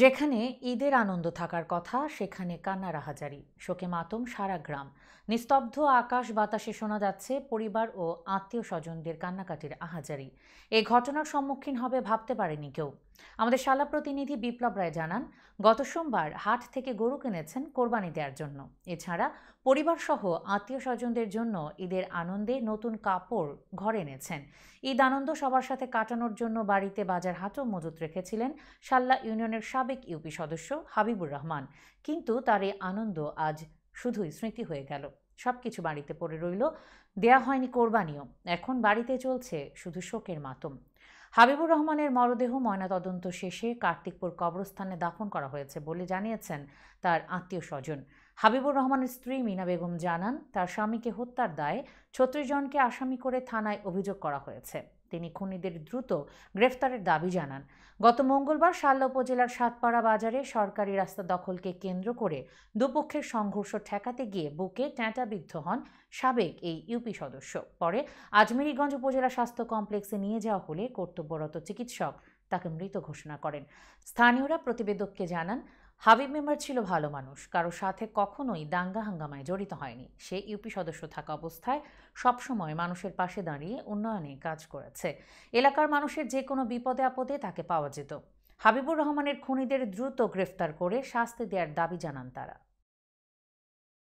যেখানে ঈদের আনন্দ থাকার কথা সেখানে কান্না রাহাজারি শোকে মাতম সারা গ্রাম নিস্তব্ধ আকাশ বাতাসে শোনা যাচ্ছে পরিবার ও আত্মীয় স্বজনদের কান্নাকাটির আহাজারি এ ঘটনার সম্মুখীন হবে ভাবতে পারেনি কেউ আমাদের শালা প্রতিনিধি বিপ্লব রায় জানান গত সোমবার হাট থেকে গরু কিনেছেন কোরবানি দেওয়ার জন্য এছাড়া পরিবার সহ আত্মীয় স্বজনদের জন্য ঈদের আনন্দে নতুন কাপড় ঘরে এনেছেন ঈদ আনন্দ সবার সাথে কাটানোর জন্য বাড়িতে বাজার হাটও মজুত রেখেছিলেন শাল্লা ইউনিয়নের সাবেক ইউপি সদস্য হাবিবুর রহমান কিন্তু তার এই আনন্দ আজ শুধুই স্মৃতি হয়ে গেল সব কিছু বাড়িতে পড়ে রইল দেয়া হয়নি কোরবানিও এখন বাড়িতে চলছে শুধু শোকের মাতম হাবিবুর রহমানের মরদেহ ময়নাতদন্ত শেষে কার্তিকপুর কবরস্থানে দাফন করা হয়েছে বলে জানিয়েছেন তার আত্মীয় স্বজন হাবিবুর রহমানের স্ত্রী মিনা বেগম জানান তার স্বামীকে হত্যার দায়ে ছত্রিশ জনকে আসামি করে থানায় অভিযোগ করা হয়েছে তিনি খুনিদের দ্রুত গ্রেফতারের দাবি জানান গত মঙ্গলবার শাল্লা উপজেলার সাতপাড়া বাজারে সরকারি রাস্তা দখলকে কেন্দ্র করে দুপক্ষের সংঘর্ষ ঠেকাতে গিয়ে বুকে ট্যাঁটাবিদ্ধ হন সাবেক এই ইউপি সদস্য পরে আজমিরিগঞ্জ উপজেলা স্বাস্থ্য কমপ্লেক্সে নিয়ে যাওয়া হলে কর্তব্যরত চিকিৎসক তাকে মৃত ঘোষণা করেন স্থানীয়রা প্রতিবেদককে জানান হাবিব মেম্বার ছিল ভালো মানুষ কারো সাথে কখনোই দাঙ্গা হাঙ্গামায় জড়িত হয়নি সে ইউপি সদস্য থাকা অবস্থায় সবসময় মানুষের পাশে দাঁড়িয়ে উন্নয়নে কাজ করেছে এলাকার মানুষের যে কোনো বিপদে আপদে তাকে পাওয়া যেত হাবিবুর রহমানের খুনিদের দ্রুত গ্রেফতার করে শাস্তি দেওয়ার দাবি জানান তারা